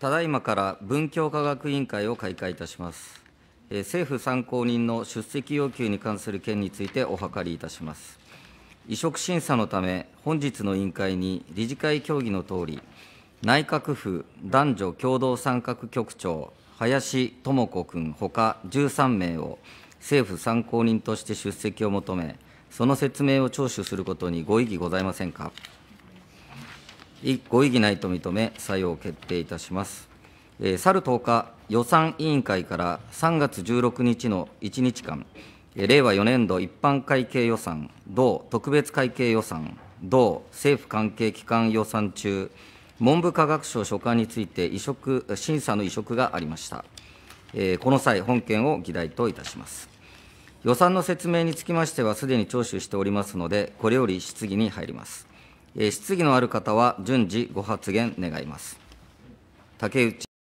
ただいまから文教科学委員会を開会いたします。政府参考人の出席要求に関する件についてお諮りいたします。移植審査のため、本日の委員会に理事会協議のとおり、内閣府男女共同参画局長、林智子君ほか13名を政府参考人として出席を求め、その説明を聴取することにご異議ございませんか。ご異議ないと認め、採用決定いたします。えー、去る10日、予算委員会から3月16日の1日間、令和4年度一般会計予算、同特別会計予算、同政府関係機関予算中、文部科学省所管について移植審査の移植がありました。えー、この際、本件を議題といたします。予算の説明につきましては、すでに聴取しておりますので、これより質疑に入ります。質疑のある方は順次ご発言願います。竹内